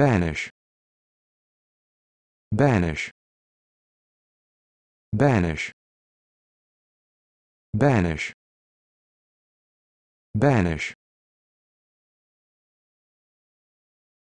banish banish banish banish banish